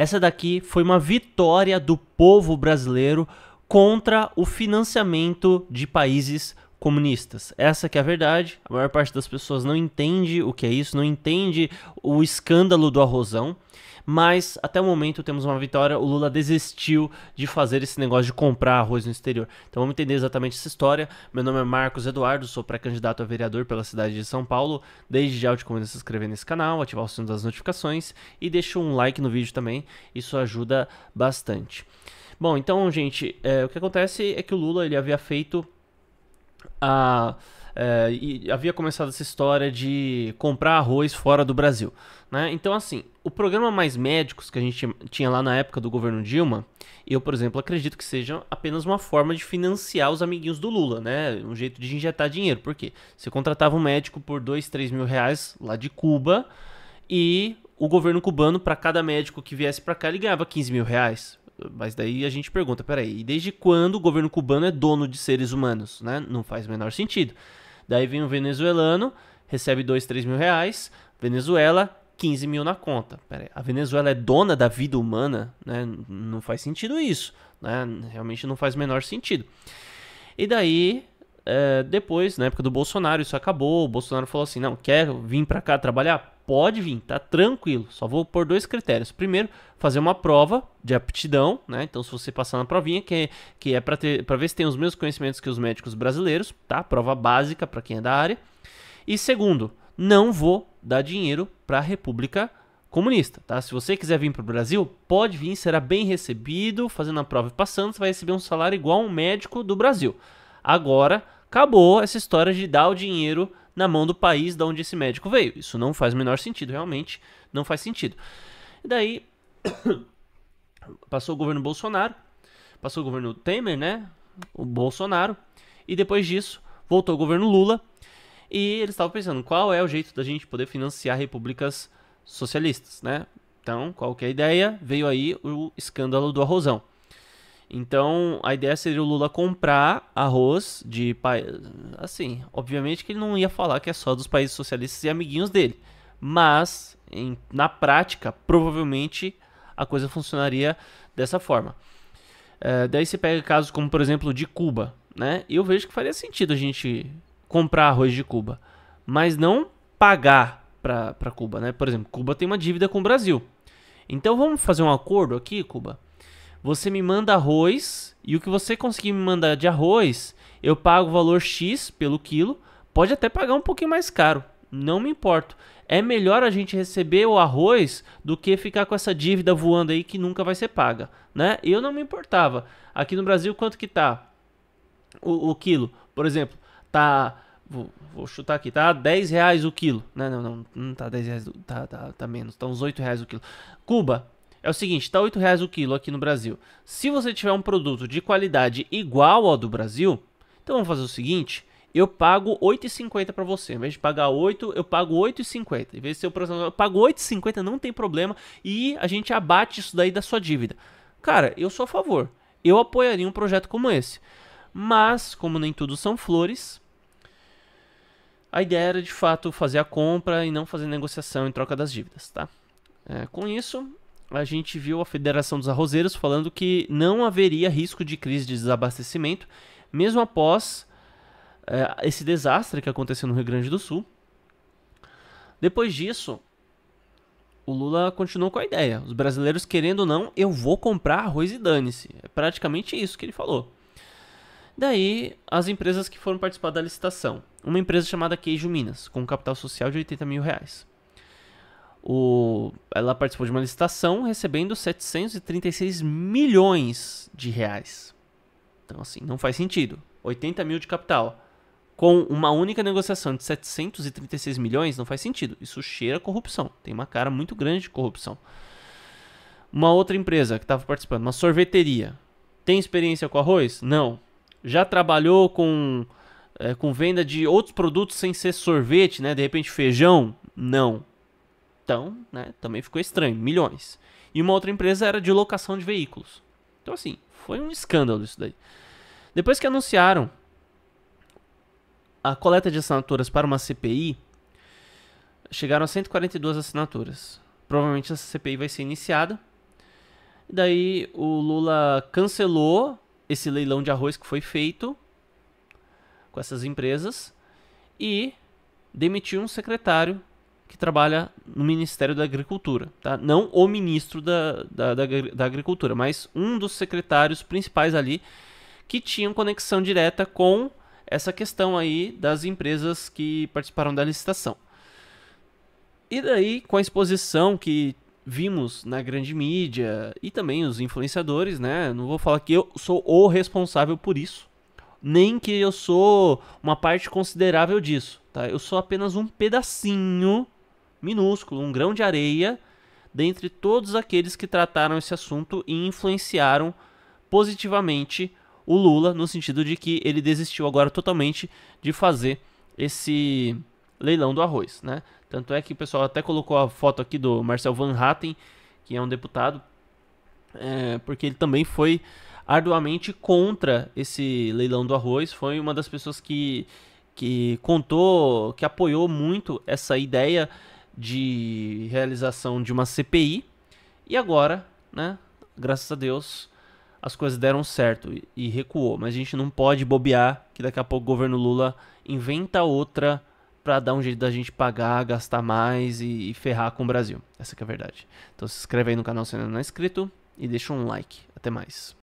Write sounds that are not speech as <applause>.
Essa daqui foi uma vitória do povo brasileiro contra o financiamento de países comunistas. Essa que é a verdade. A maior parte das pessoas não entende o que é isso, não entende o escândalo do arrozão. Mas até o momento temos uma vitória. O Lula desistiu de fazer esse negócio de comprar arroz no exterior. Então vamos entender exatamente essa história. Meu nome é Marcos Eduardo, sou pré-candidato a vereador pela cidade de São Paulo. Desde já eu te convido a se inscrever nesse canal, ativar o sino das notificações e deixa um like no vídeo também. Isso ajuda bastante. Bom, então, gente, é, o que acontece é que o Lula ele havia feito a, é, havia começado essa história de comprar arroz fora do Brasil. Né? Então, assim, o programa Mais Médicos que a gente tinha lá na época do governo Dilma, eu, por exemplo, acredito que seja apenas uma forma de financiar os amiguinhos do Lula, né? Um jeito de injetar dinheiro. Por quê? Você contratava um médico por 2, 3 mil reais lá de Cuba e o governo cubano, para cada médico que viesse para cá, ele ganhava 15 mil reais, mas daí a gente pergunta, peraí, e desde quando o governo cubano é dono de seres humanos, né? Não faz o menor sentido. Daí vem um venezuelano, recebe 2, 3 mil reais, Venezuela, 15 mil na conta. Peraí, a Venezuela é dona da vida humana, né? Não faz sentido isso, né? Realmente não faz o menor sentido. E daí eh, depois, na época do Bolsonaro, isso acabou. O Bolsonaro falou assim: não, quer vir para cá trabalhar? pode vir, tá tranquilo. Só vou por dois critérios. Primeiro, fazer uma prova de aptidão, né? Então, se você passar na provinha, que é, que é para ver se tem os mesmos conhecimentos que os médicos brasileiros, tá? Prova básica para quem é da área. E segundo, não vou dar dinheiro para a República Comunista, tá? Se você quiser vir para o Brasil, pode vir, será bem recebido, fazendo a prova e passando, você vai receber um salário igual a um médico do Brasil. Agora, acabou essa história de dar o dinheiro na mão do país de onde esse médico veio. Isso não faz o menor sentido, realmente não faz sentido. E daí <coughs> passou o governo Bolsonaro, passou o governo Temer, né? O Bolsonaro. E depois disso, voltou o governo Lula. E eles estavam pensando qual é o jeito da gente poder financiar repúblicas socialistas, né? Então, qualquer é ideia, veio aí o escândalo do arrozão. Então, a ideia seria o Lula comprar arroz de países. Assim, obviamente que ele não ia falar que é só dos países socialistas e amiguinhos dele. Mas, em, na prática, provavelmente a coisa funcionaria dessa forma. É, daí se pega casos como, por exemplo, de Cuba. Né? Eu vejo que faria sentido a gente comprar arroz de Cuba, mas não pagar para Cuba. Né? Por exemplo, Cuba tem uma dívida com o Brasil. Então vamos fazer um acordo aqui, Cuba você me manda arroz e o que você conseguir me mandar de arroz, eu pago o valor X pelo quilo. Pode até pagar um pouquinho mais caro, não me importo. É melhor a gente receber o arroz do que ficar com essa dívida voando aí que nunca vai ser paga, né? Eu não me importava. Aqui no Brasil, quanto que tá o, o quilo? Por exemplo, tá... Vou, vou, chutar aqui, tá 10 reais o quilo. Não, né? não, não, não tá 10 reais, tá, tá, tá menos, tá uns 8 reais o quilo. Cuba, é o seguinte, está R$ reais o quilo aqui no Brasil. Se você tiver um produto de qualidade igual ao do Brasil, então vamos fazer o seguinte, eu pago 8,50 para você. Em vez de pagar 8, eu pago 8,50. Em vez de ser o próximo, eu pago 8,50, não tem problema. E a gente abate isso daí da sua dívida. Cara, eu sou a favor. Eu apoiaria um projeto como esse. Mas, como nem tudo são flores, a ideia era de fato fazer a compra e não fazer negociação em troca das dívidas, tá? É, com isso, a gente viu a Federação dos Arrozeiros falando que não haveria risco de crise de desabastecimento, mesmo após é, esse desastre que aconteceu no Rio Grande do Sul. Depois disso, o Lula continuou com a ideia. Os brasileiros, querendo ou não, eu vou comprar arroz e dane-se. É praticamente isso que ele falou. Daí, as empresas que foram participar da licitação. Uma empresa chamada Queijo Minas, com um capital social de 80 mil reais. O, ela participou de uma licitação recebendo 736 milhões de reais. Então, assim, não faz sentido. 80 mil de capital. Com uma única negociação de 736 milhões, não faz sentido. Isso cheira corrupção. Tem uma cara muito grande de corrupção. Uma outra empresa que estava participando, uma sorveteria. Tem experiência com arroz? Não. Já trabalhou com, é, com venda de outros produtos sem ser sorvete, né? De repente, feijão? Não. Então, né, também ficou estranho, milhões. E uma outra empresa era de locação de veículos. Então, assim, foi um escândalo isso daí. Depois que anunciaram a coleta de assinaturas para uma CPI, chegaram a 142 assinaturas. Provavelmente essa CPI vai ser iniciada. Daí o Lula cancelou esse leilão de arroz que foi feito com essas empresas e demitiu um secretário que trabalha no Ministério da Agricultura. Tá? Não o ministro da, da, da, da Agricultura, mas um dos secretários principais ali que tinham conexão direta com essa questão aí das empresas que participaram da licitação. E daí, com a exposição que vimos na grande mídia e também os influenciadores, né? Não vou falar que eu sou o responsável por isso, nem que eu sou uma parte considerável disso, tá? Eu sou apenas um pedacinho minúsculo, um grão de areia, dentre todos aqueles que trataram esse assunto e influenciaram positivamente o Lula, no sentido de que ele desistiu agora totalmente de fazer esse leilão do arroz, né? Tanto é que o pessoal até colocou a foto aqui do Marcel Van Hatten, que é um deputado, é, porque ele também foi arduamente contra esse leilão do arroz, foi uma das pessoas que, que contou, que apoiou muito essa ideia de realização de uma CPI. E agora, né, graças a Deus, as coisas deram certo e recuou. Mas a gente não pode bobear que daqui a pouco o governo Lula inventa outra para dar um jeito da gente pagar, gastar mais e, e ferrar com o Brasil. Essa é a verdade. Então se inscreve aí no canal se ainda não é inscrito e deixa um like. Até mais.